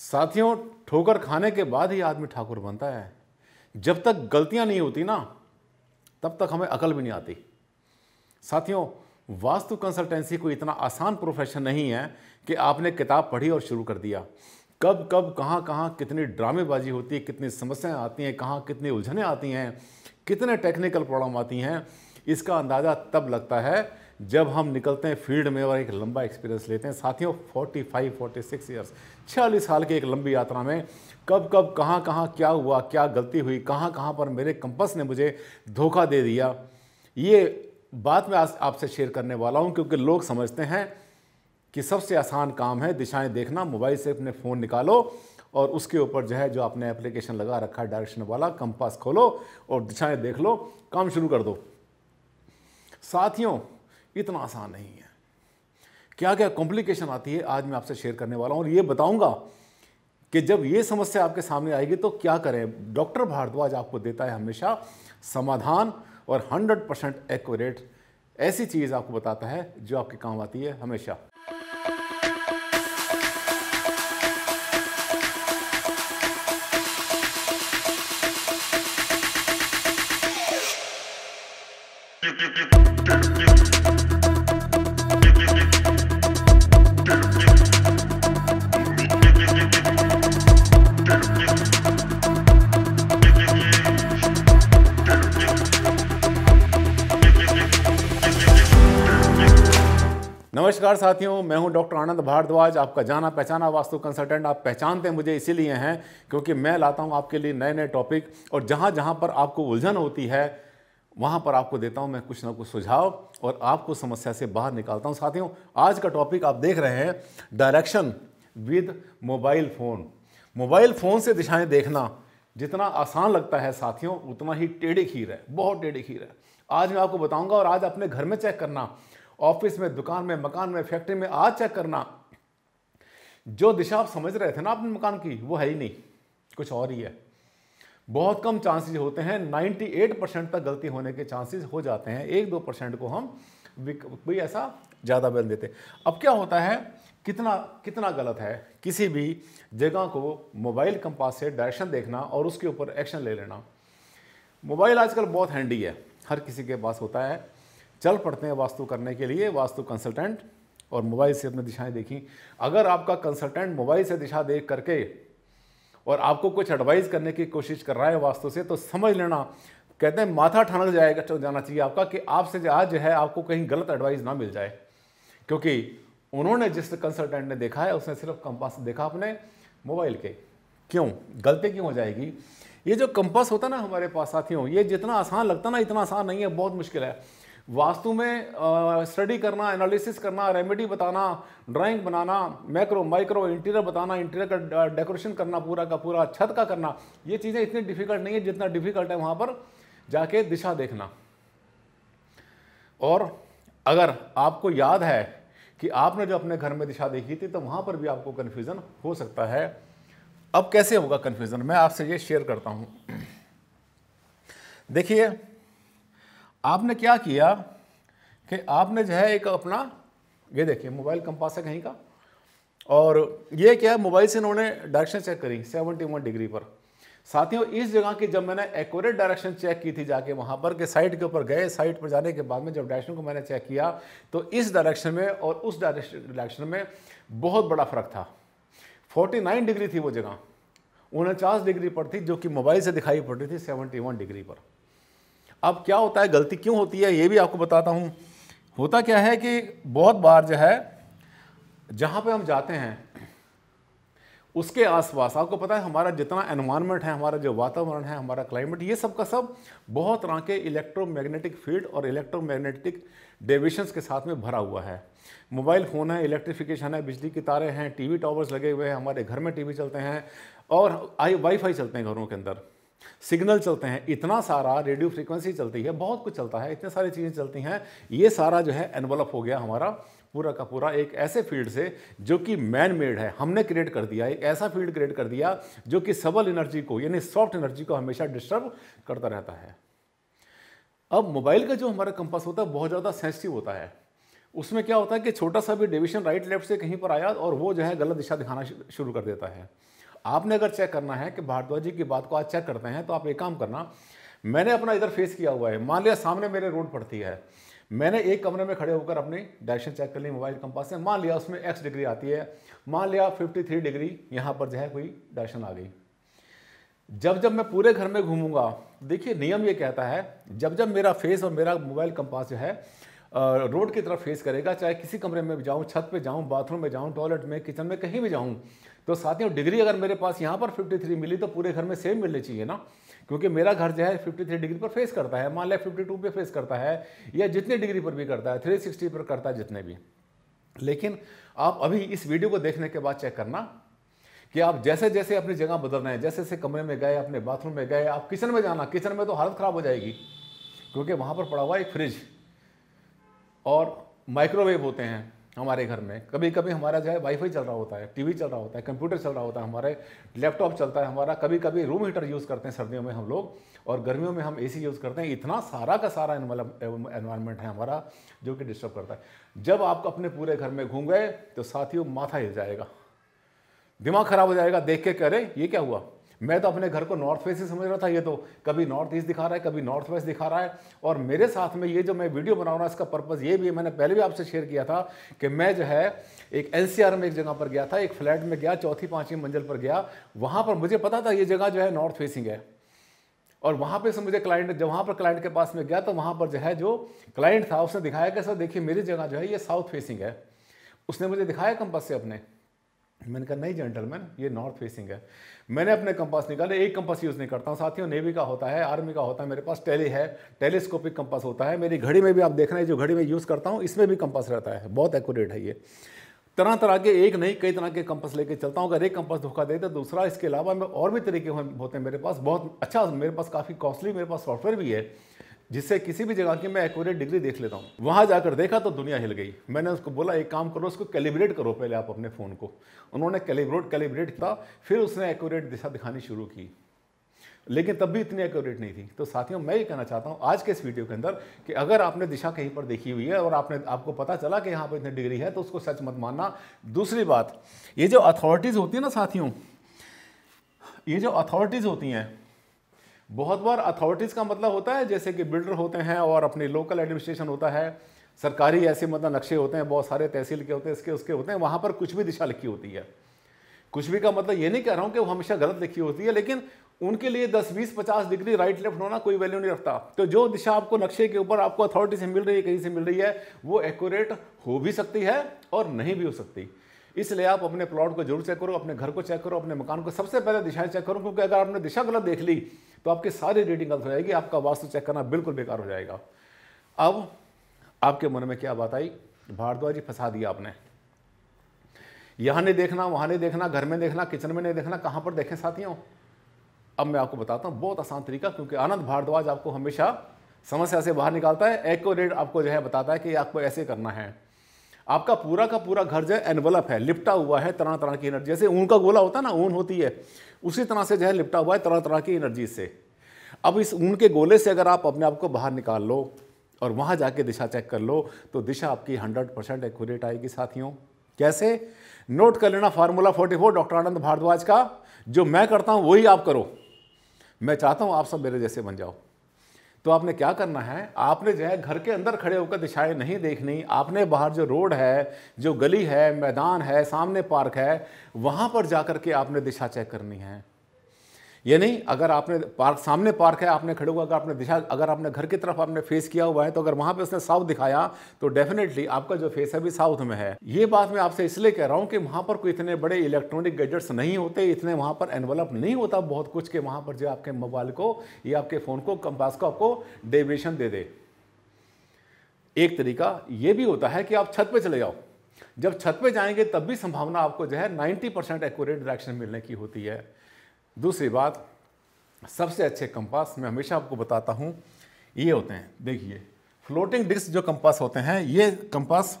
साथियों ठोकर खाने के बाद ही आदमी ठाकुर बनता है जब तक गलतियां नहीं होती ना तब तक हमें अकल भी नहीं आती साथियों वास्तु कंसल्टेंसी कोई इतना आसान प्रोफेशन नहीं है कि आपने किताब पढ़ी और शुरू कर दिया कब कब कहाँ कहाँ कितनी ड्रामेबाजी होती है कितनी समस्याएं आती हैं कहाँ कितनी उलझने आती हैं कितने टेक्निकल प्रॉब्लम आती हैं इसका अंदाज़ा तब लगता है जब हम निकलते हैं फील्ड में और एक लंबा एक्सपीरियंस लेते हैं साथियों 45, 46 ईयर्स छियालीस साल की एक लंबी यात्रा में कब कब कहाँ कहाँ क्या हुआ क्या गलती हुई कहाँ कहाँ पर मेरे कंपस ने मुझे धोखा दे दिया ये बात मैं आपसे शेयर करने वाला हूँ क्योंकि लोग समझते हैं कि सबसे आसान काम है दिशाएं देखना मोबाइल से अपने फ़ोन निकालो और उसके ऊपर जो है जो आपने एप्लीकेशन लगा रखा है डायरेक्शन वाला कंपास खोलो और दिशाएं देख लो काम शुरू कर दो साथियों इतना आसान नहीं है क्या क्या कॉम्प्लिकेशन आती है आज मैं आपसे शेयर करने वाला हूँ और ये बताऊँगा कि जब ये समस्या आपके सामने आएगी तो क्या करें डॉक्टर भारद्वाज आपको देता है हमेशा समाधान और 100 परसेंट एक्यूरेट ऐसी चीज़ आपको बताता है जो आपके काम आती है हमेशा Thank you. नमस्कार साथियों मैं हूं डॉक्टर आनंद भारद्वाज आपका जाना पहचाना वास्तु कंसल्टेंट आप पहचानते हैं मुझे इसीलिए हैं क्योंकि मैं लाता हूं आपके लिए नए नए टॉपिक और जहां जहां पर आपको उलझन होती है वहां पर आपको देता हूं मैं कुछ ना कुछ सुझाव और आपको समस्या से बाहर निकालता हूं साथियों आज का टॉपिक आप देख रहे हैं direction with mobile phone mobile phone से दिशाएँ देखना जितना आसान लगता है साथियों उतना ही टेढ़ी खीर है बहुत टेढ़ी खीर है आज मैं आपको बताऊँगा और आज अपने घर में चेक करना ऑफिस में दुकान में मकान में फैक्ट्री में आज चेक करना जो दिशा आप समझ रहे थे ना अपने मकान की वो है ही नहीं कुछ और ही है बहुत कम चांसेस होते हैं 98 परसेंट तक गलती होने के चांसेस हो जाते हैं एक दो परसेंट को हम कोई ऐसा ज़्यादा बदल देते अब क्या होता है कितना कितना गलत है किसी भी जगह को मोबाइल कंपास से डायरेक्शन देखना और उसके ऊपर एक्शन ले लेना मोबाइल आजकल बहुत हैंडी है हर किसी के पास होता है चल पड़ते हैं वास्तु करने के लिए वास्तु कंसल्टेंट और मोबाइल से अपने दिशाएं देखी अगर आपका कंसल्टेंट मोबाइल से दिशा देख करके और आपको कुछ एडवाइस करने की कोशिश कर रहा है वास्तु से तो समझ लेना कहते हैं माथा ठनक जाएगा तो जाना चाहिए आपका कि आपसे आज है आपको कहीं गलत एडवाइस ना मिल जाए क्योंकि उन्होंने जिस कंसल्टेंट ने देखा है उसने सिर्फ कंपास देखा अपने मोबाइल के क्यों गलती क्यों हो जाएगी ये जो कंपास होता है ना हमारे पास साथियों ये जितना आसान लगता ना इतना आसान नहीं है बहुत मुश्किल है वास्तु में स्टडी करना एनालिसिस करना रेमेडी बताना ड्राइंग बनाना मैक्रो माइक्रो इंटीरियर बताना इंटीरियर का डेकोरेशन करना पूरा का पूरा छत का करना ये चीज़ें इतनी डिफिकल्ट नहीं है जितना डिफिकल्ट है वहाँ पर जाके दिशा देखना और अगर आपको याद है कि आपने जो अपने घर में दिशा देखी थी तो वहाँ पर भी आपको कन्फ्यूज़न हो सकता है अब कैसे होगा कन्फ्यूज़न मैं आपसे ये शेयर करता हूँ देखिए आपने क्या किया कि आपने जो है एक अपना ये देखिए मोबाइल कंपास है कहीं का और ये क्या है मोबाइल से इन्होंने डायरेक्शन चेक करी वन डिग्री पर साथियों इस जगह की जब मैंने एक्यूरेट डायरेक्शन चेक की थी जाके वहाँ पर के साइट के ऊपर गए साइट पर जाने के बाद में जब डायरेक्शन को मैंने चेक किया तो इस डायरेक्शन में और उस डायरेक्शन में बहुत बड़ा फर्क था 49 डिग्री थी वो जगह उनचास डिग्री पर थी जो कि मोबाइल से दिखाई पड़ रही थी 71 डिग्री पर अब क्या होता है गलती क्यों होती है ये भी आपको बताता हूँ होता क्या है कि बहुत बार जो है जहाँ पे हम जाते हैं उसके आसपास आपको पता है हमारा जितना एनवायरनमेंट है हमारा जो वातावरण है हमारा क्लाइमेट ये सब का सब बहुत तरह के इलेक्ट्रोमैग्नेटिक फील्ड और इलेक्ट्रोमैग्नेटिक डेविशंस के साथ में भरा हुआ है मोबाइल फ़ोन है इलेक्ट्रिफिकेशन है बिजली की तारें हैं टीवी टावर्स लगे हुए हैं हमारे घर में टीवी चलते हैं और आई वाईफाई चलते हैं घरों के अंदर सिग्नल चलते हैं इतना सारा रेडियो फ्रीक्वेंसी चलती है बहुत कुछ चलता है इतने सारी चीज़ें चलती हैं ये सारा जो है एनवलप हो गया हमारा पूरा का पूरा एक ऐसे फील्ड से जो कि मैन मेड है हमने क्रिएट कर दिया एक ऐसा फील्ड क्रिएट कर दिया जो कि सबल एनर्जी को यानी सॉफ्ट एनर्जी को हमेशा डिस्टर्ब करता रहता है अब मोबाइल का जो हमारा कंपास होता है बहुत ज़्यादा सेंसिटिव होता है उसमें क्या होता है कि छोटा सा भी डिविशन राइट लेफ्ट से कहीं पर आया और वो जो है गलत दिशा दिखाना शुरू कर देता है आपने अगर चेक करना है कि भारद्वाज जी की बात को आज चेक करते हैं तो आप एक काम करना मैंने अपना इधर फेस किया हुआ है मान लिया सामने मेरे रोड पड़ती है मैंने एक कमरे में खड़े होकर अपनी डायरेक्शन चेक कर ली मोबाइल कंपास से मान लिया उसमें एक्स डिग्री आती है मान लिया 53 डिग्री यहाँ पर जो है कोई डायरेक्शन आ गई जब जब मैं पूरे घर में घूमूंगा देखिए नियम ये कहता है जब जब मेरा फेस और मेरा मोबाइल कंपास जो है रोड की तरफ फेस करेगा चाहे किसी कमरे में जाऊँ छत पे जाऊँ बाथरूम में जाऊँ टॉयलेट में किचन में कहीं भी जाऊँ तो साथियों डिग्री अगर मेरे पास यहाँ पर 53 मिली तो पूरे घर में सेम मिलनी चाहिए ना क्योंकि मेरा घर जो है 53 डिग्री पर फेस करता है मान लिया फिफ्टी टू फेस करता है या जितने डिग्री पर भी करता है 360 पर करता है जितने भी लेकिन आप अभी इस वीडियो को देखने के बाद चेक करना कि आप जैसे जैसे अपनी जगह बदल रहे हैं जैसे जैसे कमरे में गए अपने बाथरूम में गए आप किचन में जाना किचन में तो हालत ख़राब हो जाएगी क्योंकि वहाँ पर पड़ा हुआ एक फ्रिज और माइक्रोवेव होते हैं हमारे घर में कभी कभी हमारा जो है वाईफाई चल रहा होता है टीवी चल रहा होता है कंप्यूटर चल रहा होता है हमारे लैपटॉप चलता है हमारा कभी कभी रूम हीटर यूज़ करते हैं सर्दियों में हम लोग और गर्मियों में हम एसी यूज़ करते हैं इतना सारा का सारा एनवायरनमेंट है हमारा जो कि डिस्टर्ब करता है जब आप अपने पूरे घर में घूम गए तो साथियों माथा हिल जाएगा दिमाग खराब हो जाएगा देख के कह रहे ये क्या हुआ मैं तो अपने घर को नॉर्थ फेस ही समझ रहा था ये तो कभी नॉर्थ ईस्ट दिखा रहा है कभी नॉर्थ वेस्ट दिखा रहा है और मेरे साथ में ये जो मैं वीडियो बना रहा हूँ इसका पर्पज़ ये भी है मैंने पहले भी आपसे शेयर किया था कि मैं जो है एक एन में एक जगह पर गया था एक फ्लैट में गया चौथी पाँचवीं मंजिल पर गया वहाँ पर मुझे पता था ये जगह जो है नॉर्थ फेसिंग है और वहाँ पे से मुझे क्लाइंट जब वहाँ पर क्लाइंट के पास में गया तो वहाँ पर जो है जो क्लाइंट था उसने दिखाया कि सर देखिए मेरी जगह जो है ये साउथ फेसिंग है उसने मुझे दिखाया कंपस से अपने मैंने कहा नहीं जेंटलमैन ये नॉर्थ फेसिंग है मैंने अपने कंपास निकाले एक कंपास यूज़ नहीं करता हूँ साथियों नेवी का होता है आर्मी का होता है मेरे पास टेली है टेलीस्कोपिक कंपास होता है मेरी घड़ी में भी आप देख रहे हैं जो घड़ी में यूज़ करता हूँ इसमें भी कंपास रहता है बहुत एक्यूरेट है ये तरह तरह के एक नहीं कई तरह के कंपास लेके चलता हूँ अगर एक कंपास धोखा दे तो दूसरा इसके अलावा मैं और भी तरीके होते हैं मेरे पास बहुत अच्छा मेरे पास काफ़ी कॉस्टली मेरे पास सॉफ्टवेयर भी है जिससे किसी भी जगह की मैं एक्यूरेट डिग्री देख लेता हूँ वहाँ जाकर देखा तो दुनिया हिल गई मैंने उसको बोला एक काम करो उसको कैलिब्रेट करो पहले आप अपने फ़ोन को उन्होंने कैलिब्रेट कैलिब्रेट किया फिर उसने एक्यूरेट दिशा दिखानी शुरू की लेकिन तब भी इतनी एक्यूरेट नहीं थी तो साथियों मैं ये कहना चाहता हूँ आज के इस वीडियो के अंदर कि अगर आपने दिशा कहीं पर देखी हुई है और आपने आपको पता चला कि यहाँ पर इतनी डिग्री है तो उसको सच मत मानना दूसरी बात ये जो अथॉरिटीज़ होती है ना साथियों ये जो अथॉरिटीज़ होती हैं बहुत बार अथॉरिटीज़ का मतलब होता है जैसे कि बिल्डर होते हैं और अपने लोकल एडमिनिस्ट्रेशन होता है सरकारी ऐसे मतलब नक्शे होते हैं बहुत सारे तहसील के होते हैं इसके उसके होते हैं वहाँ पर कुछ भी दिशा लिखी होती है कुछ भी का मतलब ये नहीं कह रहा हूँ कि वो हमेशा गलत लिखी होती है लेकिन उनके लिए 10, 20, 50 डिग्री राइट लेफ्ट होना कोई वैल्यू नहीं रखता तो जो दिशा आपको नक्शे के ऊपर आपको अथॉरिटी से मिल रही है कहीं से मिल रही है वो एक्यूरेट हो भी सकती है और नहीं भी हो सकती इसलिए आप अपने प्लॉट को जरूर चेक करो अपने घर को चेक करो अपने मकान को सबसे पहले दिशाएं चेक करो क्योंकि अगर आपने दिशा गलत देख ली तो आपकी सारी रीडिंग गलत हो जाएगी आपका वास्तु चेक करना बिल्कुल बेकार हो जाएगा अब आपके मन में क्या बात आई भारद्वाज जी फंसा दिया आपने यहाँ नहीं देखना वहाँ नहीं देखना घर में देखना किचन में नहीं देखना कहाँ पर देखें साथियों अब मैं आपको बताता हूँ बहुत आसान तरीका क्योंकि आनंद भारद्वाज आपको हमेशा समस्या से बाहर निकालता है एक्यूरेट आपको जो है बताता है कि आपको ऐसे करना है आपका पूरा का पूरा घर जो है एनवलप है लिपटा हुआ है तरह तरह की एनर्जी जैसे ऊन का गोला होता है ना ऊन होती है उसी तरह से जो है लिपटा हुआ है तरह तरह की एनर्जी से अब इस ऊन के गोले से अगर आप अपने आप को बाहर निकाल लो और वहाँ जाके दिशा चेक कर लो तो दिशा आपकी हंड्रेड परसेंट एक्यूरेट आएगी साथियों कैसे नोट कर लेना formula forty four doctor Anand Bhardwaj का जो मैं करता हूँ वही आप करो मैं चाहता हूँ आप सब मेरे जैसे बन जाओ तो आपने क्या करना है आपने जो है घर के अंदर खड़े होकर दिशाएं नहीं देखनी आपने बाहर जो रोड है जो गली है मैदान है सामने पार्क है वहाँ पर जा कर के आपने दिशा चेक करनी है ये नहीं अगर आपने पार्क सामने पार्क है आपने खड़े हुआ अगर आपने दिशा अगर आपने घर की तरफ आपने फेस किया हुआ है तो अगर वहाँ पे उसने साउथ दिखाया तो डेफिनेटली आपका जो फेस है भी साउथ में है ये बात मैं आपसे इसलिए कह रहा हूँ कि वहाँ पर कोई इतने बड़े इलेक्ट्रॉनिक गैजेट्स नहीं होते इतने वहाँ पर एनवलप नहीं होता बहुत कुछ के वहाँ पर जो आपके मोबाइल को या आपके फ़ोन को कंपास को आपको डेविएशन दे दे एक तरीका ये भी होता है कि आप छत पे चले जाओ जब छत पे जाएंगे तब भी संभावना आपको जो है 90 परसेंट एक्यूरेट डायरेक्शन मिलने की होती है दूसरी बात सबसे अच्छे कंपास मैं हमेशा आपको बताता हूँ ये होते हैं देखिए फ्लोटिंग डिस्क जो कंपास होते हैं ये कंपास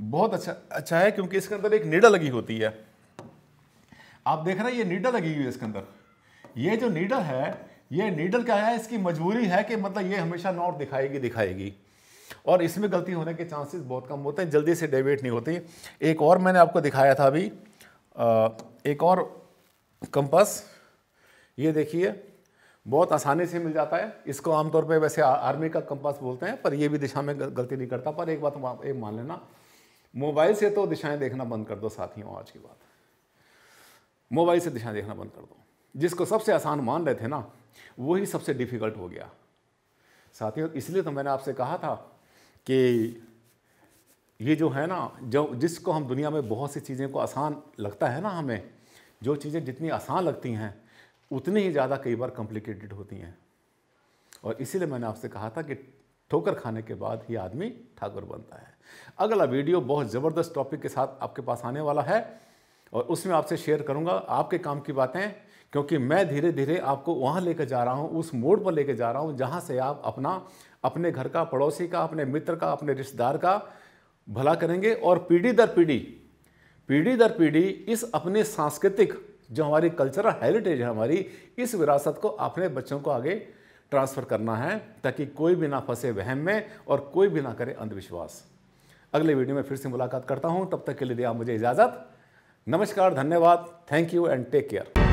बहुत अच्छा अच्छा है क्योंकि इसके अंदर एक नीडल लगी होती है आप देख रहे हैं ये नीडल लगी हुई है इसके अंदर ये जो नीडल है ये नीडल क्या है इसकी मजबूरी है कि मतलब ये हमेशा नॉर्थ दिखाएगी दिखाएगी और इसमें गलती होने के चांसेस बहुत कम होते हैं जल्दी से डेविएट नहीं होती एक और मैंने आपको दिखाया था अभी एक और कंपास ये देखिए बहुत आसानी से मिल जाता है इसको आमतौर पे वैसे आर्मी का कंपास बोलते हैं पर ये भी दिशा में गलती नहीं करता पर एक बात एक मान लेना मोबाइल से तो दिशाएं देखना बंद कर दो साथियों आज की बात मोबाइल से दिशाएं देखना बंद कर दो जिसको सबसे आसान मान रहे थे ना वही सबसे डिफ़िकल्ट हो गया साथियों इसलिए तो मैंने आपसे कहा था कि ये जो है ना जो जिसको हम दुनिया में बहुत सी चीज़ें को आसान लगता है ना हमें जो चीज़ें जितनी आसान लगती हैं उतनी ही ज़्यादा कई बार कॉम्प्लिकेटेड होती हैं और इसीलिए मैंने आपसे कहा था कि ठोकर खाने के बाद ही आदमी ठाकुर बनता है अगला वीडियो बहुत ज़बरदस्त टॉपिक के साथ आपके पास आने वाला है और उसमें आपसे शेयर करूँगा आपके काम की बातें क्योंकि मैं धीरे धीरे आपको वहाँ लेकर जा रहा हूँ उस मोड पर लेकर जा रहा हूँ जहाँ से आप अपना अपने घर का पड़ोसी का अपने मित्र का अपने रिश्तेदार का भला करेंगे और पीढ़ी दर पीढ़ी पीढ़ी दर पीढ़ी इस अपने सांस्कृतिक जो हमारी कल्चरल हेरिटेज है हमारी इस विरासत को अपने बच्चों को आगे ट्रांसफ़र करना है ताकि कोई भी ना फंसे वहम में और कोई भी ना करे अंधविश्वास अगले वीडियो में फिर से मुलाकात करता हूँ तब तक के लिए दिया मुझे इजाज़त नमस्कार धन्यवाद thank you and take care